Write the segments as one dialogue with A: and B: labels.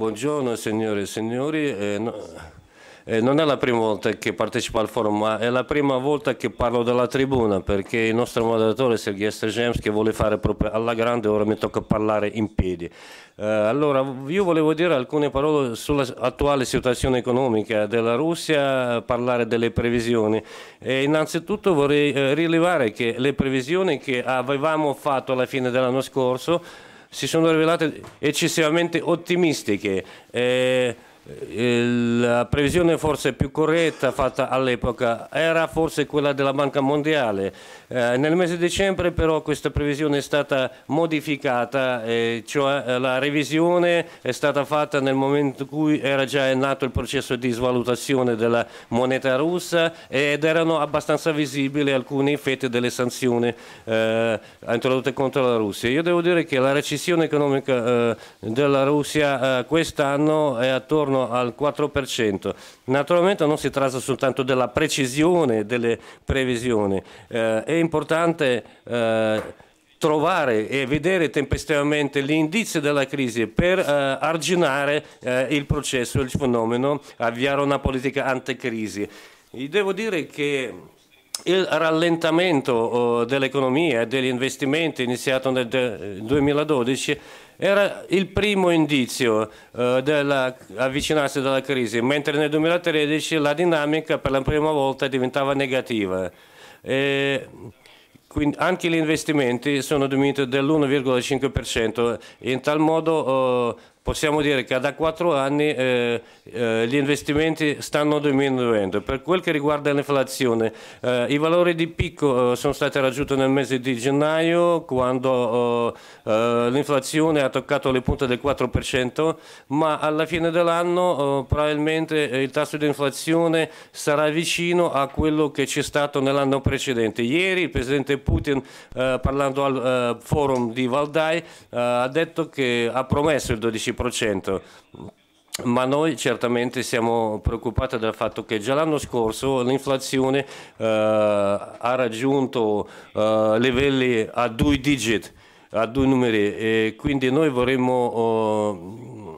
A: Buongiorno signore e signori. Eh, no, eh, non è la prima volta che partecipo al forum, ma è la prima volta che parlo dalla tribuna perché il nostro moderatore Sergei Strzems che vuole fare proprio alla grande, ora mi tocca parlare in piedi. Eh, allora, io volevo dire alcune parole sull'attuale situazione economica della Russia, parlare delle previsioni. E innanzitutto vorrei eh, rilevare che le previsioni che avevamo fatto alla fine dell'anno scorso si sono rivelate eccessivamente ottimistiche. Eh, eh, la previsione forse più corretta fatta all'epoca era forse quella della Banca Mondiale. Eh, nel mese di dicembre però questa previsione è stata modificata, eh, cioè eh, la revisione è stata fatta nel momento in cui era già nato il processo di svalutazione della moneta russa ed erano abbastanza visibili alcuni effetti delle sanzioni eh, introdotte contro la Russia. Io devo dire che la recessione economica eh, della Russia quest'anno è attorno al 4%. Naturalmente non si tratta soltanto della precisione delle previsioni, eh, è importante eh, trovare e vedere tempestivamente gli indizi della crisi per eh, arginare eh, il processo, il fenomeno, avviare una politica anticrisi. devo dire che il rallentamento oh, dell'economia e degli investimenti iniziato nel 2012 eh, era il primo indizio eh, dell'avvicinarsi della crisi, mentre nel 2013 la dinamica per la prima volta diventava negativa. E quindi anche gli investimenti sono diminuiti dell'1,5%, in tal modo eh, possiamo dire che da quattro anni eh, eh, gli investimenti stanno diminuendo. Per quel che riguarda l'inflazione, eh, i valori di picco eh, sono stati raggiunti nel mese di gennaio quando eh, eh, l'inflazione ha toccato le punte del 4%, ma alla fine dell'anno probabilmente il tasso di inflazione sarà vicino a quello che c'è stato nell'anno precedente. Ieri il Presidente Putin, parlando al forum di Valdai, ha detto che ha promesso il 12% ma noi certamente siamo preoccupati dal fatto che già l'anno scorso l'inflazione eh, ha raggiunto eh, livelli a due digit, a due numeri, e quindi noi vorremmo... Oh,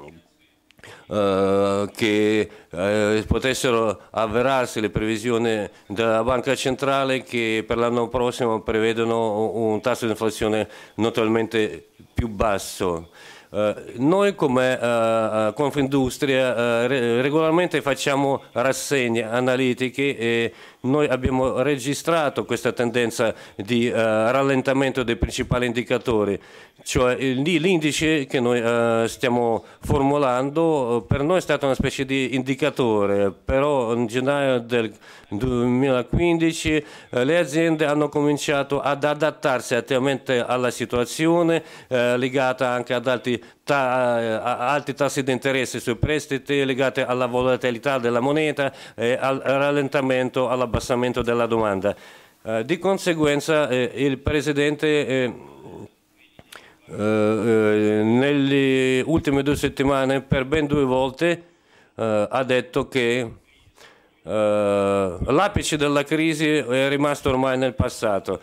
A: che uh, potessero avverarsi le previsioni della Banca Centrale che per l'anno prossimo prevedono un tasso di inflazione notevolmente più basso. Eh, noi come eh, eh, Confindustria regolarmente facciamo rassegne analitiche e noi abbiamo registrato questa tendenza di uh, rallentamento dei principali indicatori, cioè l'indice che noi uh, stiamo formulando eh, per noi è stato una specie di indicatore, però in gennaio del 2015 uh, le aziende hanno cominciato ad adattarsi attivamente alla situazione legata anche ad altri ta- eh, alti tassi di interesse sui prestiti legati alla volatilità della moneta e al rallentamento, all'abbassamento della domanda. Eh, di conseguenza eh, il Presidente eh, eh nelle ultime due settimane per ben due volte eh, ha detto che l'apice della crisi è rimasto ormai nel passato,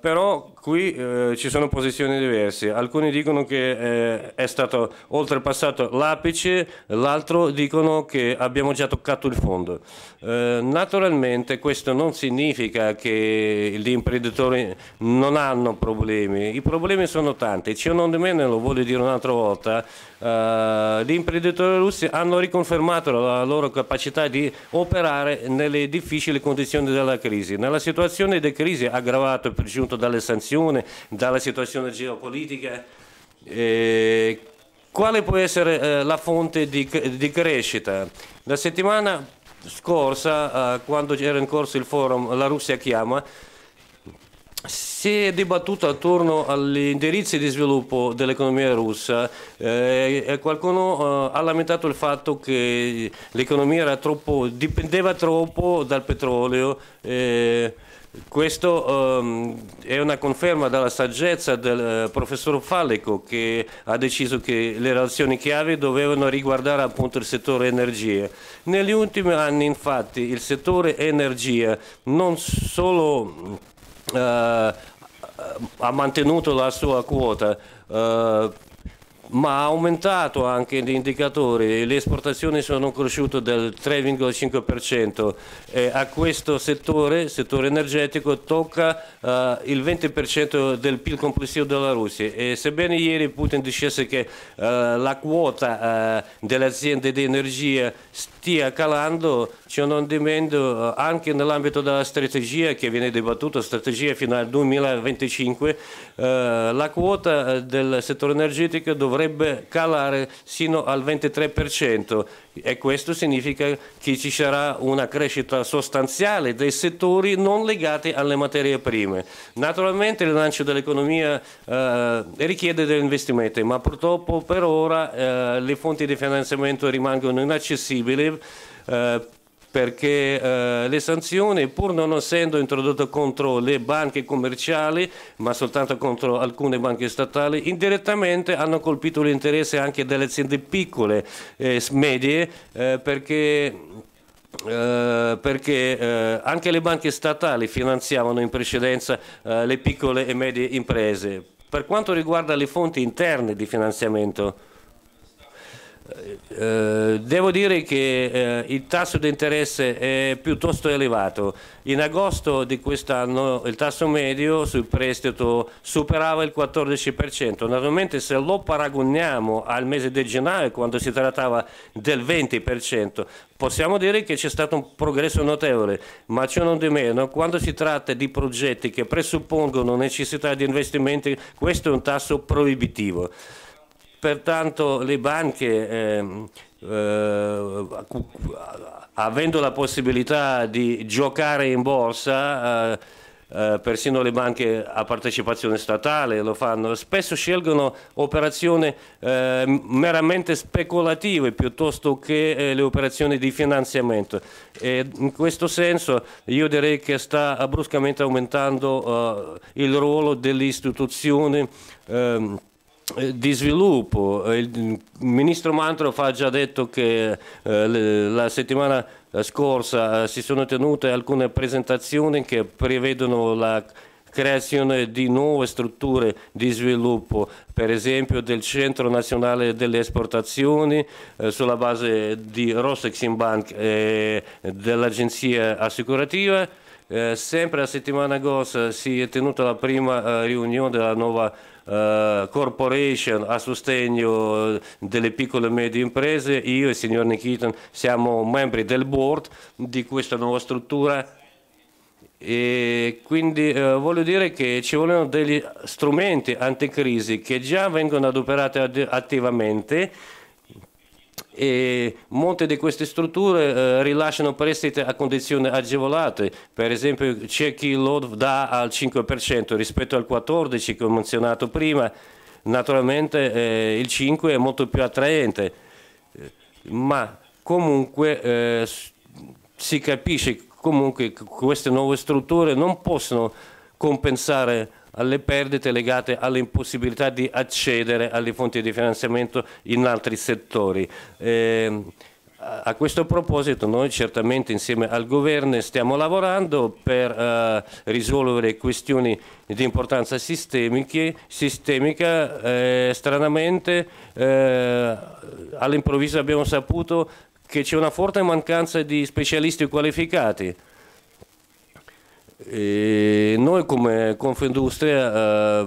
A: però qui eh, ci sono posizioni diverse. Alcuni dicono che eh, è stato oltrepassato l'apice, l'altro dicono che abbiamo già toccato il fondo. Eh, naturalmente questo non significa che gli imprenditori non hanno problemi, i problemi sono tanti. Ciò non di meno, lo voglio dire un'altra volta, eh, gli imprenditori russi hanno riconfermato la loro capacità di operare nelle difficili condizioni della crisi. Nella situazione di crisi aggravata e presunta dalle sanzioni, situazione, dalla situazione geopolitica. Eh, quale può essere eh, la fonte di, di, crescita? La settimana scorsa, eh, quando era in corso il forum La Russia chiama, si è dibattuto attorno agli indirizzi di sviluppo dell'economia russa eh, e qualcuno eh, ha lamentato il fatto che l'economia troppo, dipendeva troppo dal petrolio. Eh, questo um, è una conferma dalla saggezza del uh, professor Fallico che ha deciso che le relazioni chiave dovevano riguardare appunto il settore energia. Negli ultimi anni infatti il settore energia non solo eh, ha mantenuto la sua quota eh, ma ha aumentato anche gli indicatori, le esportazioni sono cresciute del 3,5% e a questo settore, settore energetico, tocca uh, il 20% del PIL complessivo della Russia e sebbene ieri Putin dicesse che uh, la quota uh, delle aziende di energia stia calando, Ciò non Cionondimento eh, anche nell'ambito della strategia che viene dibattuta, strategia fino al 2025, eh, la quota eh, del settore energetico dovrebbe calare sino al 23% e questo significa che ci sarà una crescita sostanziale dei settori non legati alle materie prime. Naturalmente il lancio dell'economia eh, richiede degli investimenti, ma purtroppo per ora eh, le fonti di finanziamento rimangono inaccessibili. Eh, perché eh, le sanzioni pur non essendo introdotte contro le banche commerciali ma soltanto contro alcune banche statali indirettamente hanno colpito l'interesse anche delle aziende piccole e eh, medie eh, perché eh, perché eh, anche le banche statali finanziavano in precedenza eh, le piccole e medie imprese. Per quanto riguarda le fonti interne di finanziamento, eh, devo dire che eh, il tasso di interesse è piuttosto elevato. In agosto di quest'anno il tasso medio sul prestito superava il 14%. Naturalmente se lo paragoniamo al mese di gennaio quando si trattava del 20%, possiamo dire che c'è stato un progresso notevole, ma ciò non di meno, quando si tratta di progetti che presuppongono necessità di investimenti, questo è un tasso proibitivo. Pertanto le banche, eh, eh, avendo la possibilità di giocare in borsa, eh, eh, persino le banche a partecipazione statale lo fanno, spesso scelgono operazioni eh, meramente speculative piuttosto che eh, le operazioni di finanziamento e in questo senso io direi che sta bruscamente aumentando eh, il ruolo delle istituzioni ehm, eh, di sviluppo, eh, il ministro Mantro ha già detto che eh, la settimana scorsa si sono tenute alcune presentazioni che prevedono la creazione di nuove strutture di sviluppo, per esempio del Centro Nazionale delle Esportazioni eh, sulla base di Rosexim Bank e dell'Agenzia Assicurativa eh, sempre la settimana scorsa si è tenuta la prima eh, riunione della nuova eh, corporation a sostegno delle piccole e medie imprese. Io e il signor Nikitin siamo membri del board di questa nuova struttura e quindi eh, voglio dire che ci vogliono degli strumenti anticrisi che già vengono adoperati attivamente e molte di queste strutture eh, rilasciano prestiti a condizioni agevolate, per esempio c'è chi lo dà al 5% rispetto al 14% che ho menzionato prima, naturalmente eh, il 5% è molto più attraente, ma comunque eh, si capisce comunque che queste nuove strutture non possono compensare alle perdite legate all'impossibilità di accedere alle fonti di finanziamento in altri settori. Eh, a questo proposito noi certamente insieme al governo stiamo lavorando per eh, risolvere questioni di importanza sistemica, eh, stranamente eh, all'improvviso abbiamo saputo che c'è una forte mancanza di specialisti qualificati e noi come Confindustria eh,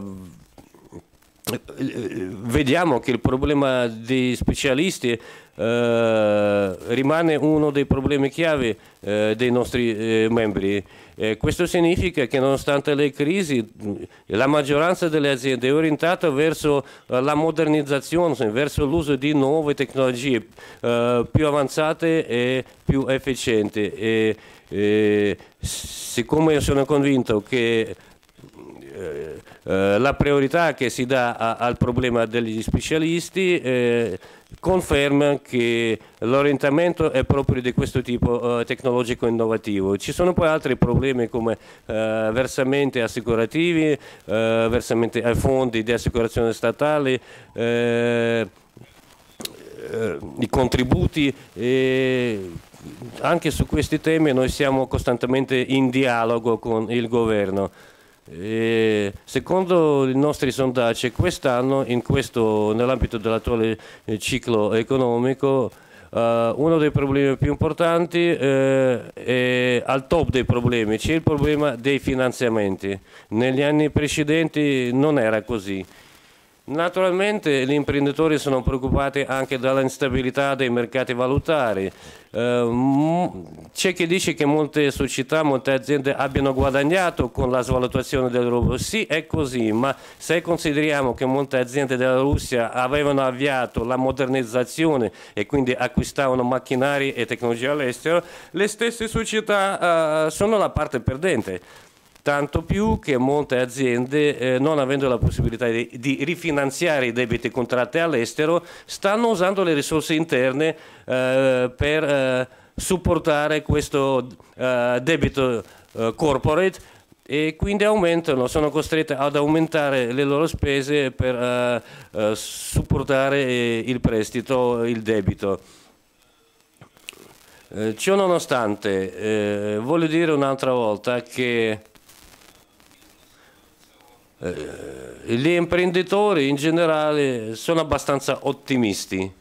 A: vediamo che il problema dei specialisti eh, rimane uno dei problemi chiave eh, dei nostri eh, membri. Eh, questo significa che nonostante le crisi mm, la maggioranza delle aziende è orientata verso eh, la modernizzazione, cioè verso l'uso di nuove tecnologie eh, più avanzate e più efficienti. E, siccome sono convinto che eh, eh, la priorità che si dà a, al problema degli specialisti eh, conferma che l'orientamento è proprio di questo tipo eh, tecnologico innovativo. Ci sono poi altri problemi come versamenti assicurativi, versamenti ai fondi di assicurazione statale, i contributi anche su questi temi noi siamo costantemente in dialogo con il governo. E eh, secondo i nostri sondaggi quest'anno nell'ambito dell'attuale eh, ciclo economico Uh, uno dei problemi più importanti uh, è al top dei problemi, c'è il problema dei finanziamenti. Negli anni precedenti non era così. Naturalmente gli imprenditori sono preoccupati anche dall'instabilità dei mercati valutari. Ehm, c'è chi dice che molte società, molte aziende abbiano guadagnato con la svalutazione del rublo. Sì, è così, ma se consideriamo che molte aziende della Russia avevano avviato la modernizzazione e quindi acquistavano macchinari e tecnologie all'estero, le stesse società eh, sono la parte perdente tanto più che molte aziende, eh, non avendo la possibilità di, di rifinanziare i debiti contratti all'estero, stanno usando le risorse interne eh, per eh, supportare questo eh, debito eh, corporate e quindi aumentano, sono costrette ad aumentare le loro spese per eh, supportare il prestito, il debito. Ciò nonostante, voglio dire un'altra volta che eh, gli imprenditori in generale sono abbastanza ottimisti.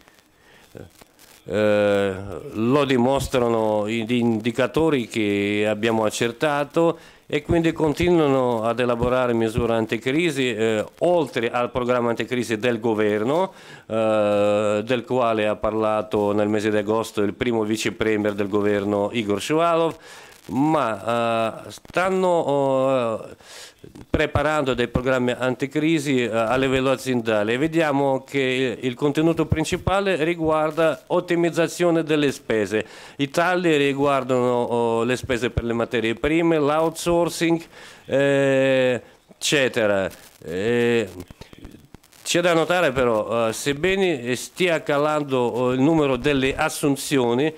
A: Eh, lo dimostrano gli indicatori che abbiamo accertato e quindi continuano ad elaborare misure anticrisi eh, oltre al programma anticrisi del governo eh, del quale ha parlato nel mese di agosto il primo vice premier del governo Igor Shuvalov ma uh, stanno uh, preparando dei programmi anticrisi uh, a livello aziendale. Vediamo che il contenuto principale riguarda ottimizzazione delle spese. I tagli riguardano oh, le spese per le materie prime, l'outsourcing, eh, eccetera. Eh, c'è da notare però, sebbene stia calando oh, il numero delle assunzioni,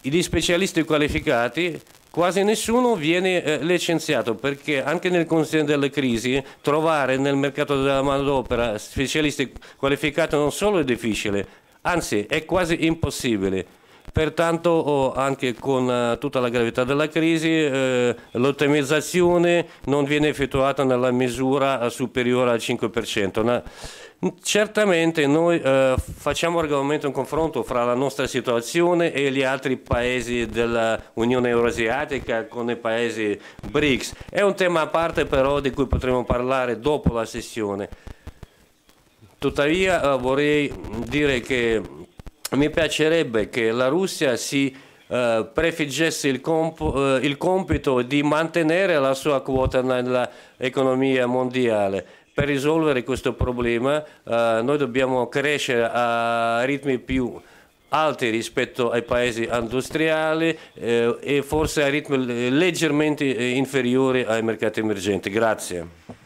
A: gli specialisti qualificati quasi nessuno viene eh, licenziato perché anche nel consiglio delle crisi trovare nel mercato della manodopera specialisti qualificati non solo è difficile, anzi è quasi impossibile. Pertanto oh, anche con eh, tutta la gravità della crisi eh, l'ottimizzazione non viene effettuata nella misura eh, superiore al 5%. Una, Certamente noi eh, facciamo regolarmente un confronto fra la nostra situazione e gli altri paesi dell'Unione Eurasiatica con i paesi BRICS. È un tema a parte però di cui potremo parlare dopo la sessione. Tuttavia eh, vorrei dire che mi piacerebbe che la Russia si eh, prefiggesse il, comp eh, il compito di mantenere la sua quota nell'economia mondiale per risolvere questo problema eh, noi dobbiamo crescere a ritmi più alti rispetto ai paesi industriali eh, e forse a ritmi leggermente eh, inferiori ai mercati emergenti. Grazie.